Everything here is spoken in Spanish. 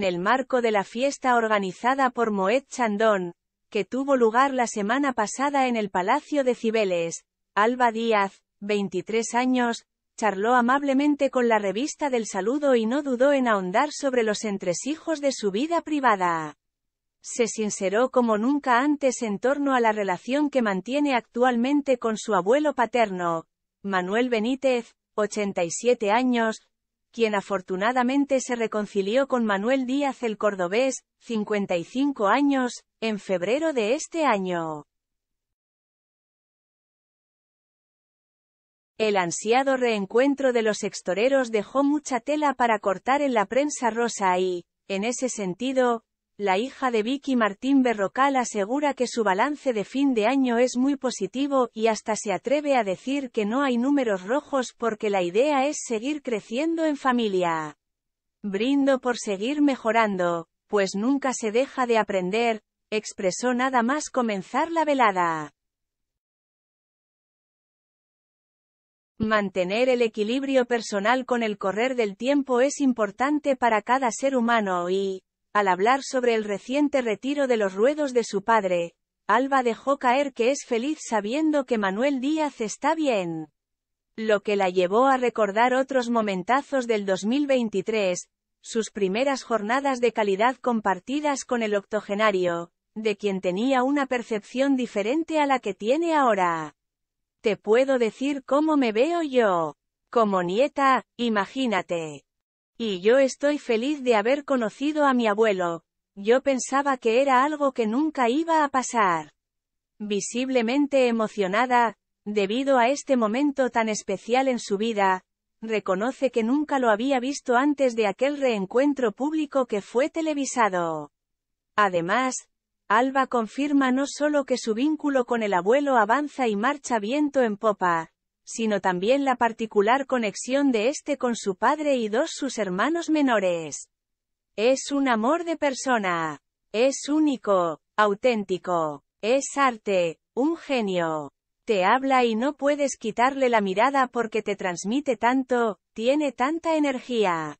en el marco de la fiesta organizada por Moet Chandón, que tuvo lugar la semana pasada en el Palacio de Cibeles. Alba Díaz, 23 años, charló amablemente con la revista del saludo y no dudó en ahondar sobre los entresijos de su vida privada. Se sinceró como nunca antes en torno a la relación que mantiene actualmente con su abuelo paterno, Manuel Benítez, 87 años, quien afortunadamente se reconcilió con Manuel Díaz el Cordobés, 55 años, en febrero de este año. El ansiado reencuentro de los extoreros dejó mucha tela para cortar en la prensa rosa y, en ese sentido, la hija de Vicky Martín Berrocal asegura que su balance de fin de año es muy positivo y hasta se atreve a decir que no hay números rojos porque la idea es seguir creciendo en familia. Brindo por seguir mejorando, pues nunca se deja de aprender, expresó nada más comenzar la velada. Mantener el equilibrio personal con el correr del tiempo es importante para cada ser humano y, al hablar sobre el reciente retiro de los ruedos de su padre, Alba dejó caer que es feliz sabiendo que Manuel Díaz está bien. Lo que la llevó a recordar otros momentazos del 2023, sus primeras jornadas de calidad compartidas con el octogenario, de quien tenía una percepción diferente a la que tiene ahora. Te puedo decir cómo me veo yo. Como nieta, imagínate. Y yo estoy feliz de haber conocido a mi abuelo. Yo pensaba que era algo que nunca iba a pasar. Visiblemente emocionada, debido a este momento tan especial en su vida, reconoce que nunca lo había visto antes de aquel reencuentro público que fue televisado. Además, Alba confirma no solo que su vínculo con el abuelo avanza y marcha viento en popa, sino también la particular conexión de este con su padre y dos sus hermanos menores. Es un amor de persona. Es único, auténtico. Es arte, un genio. Te habla y no puedes quitarle la mirada porque te transmite tanto, tiene tanta energía.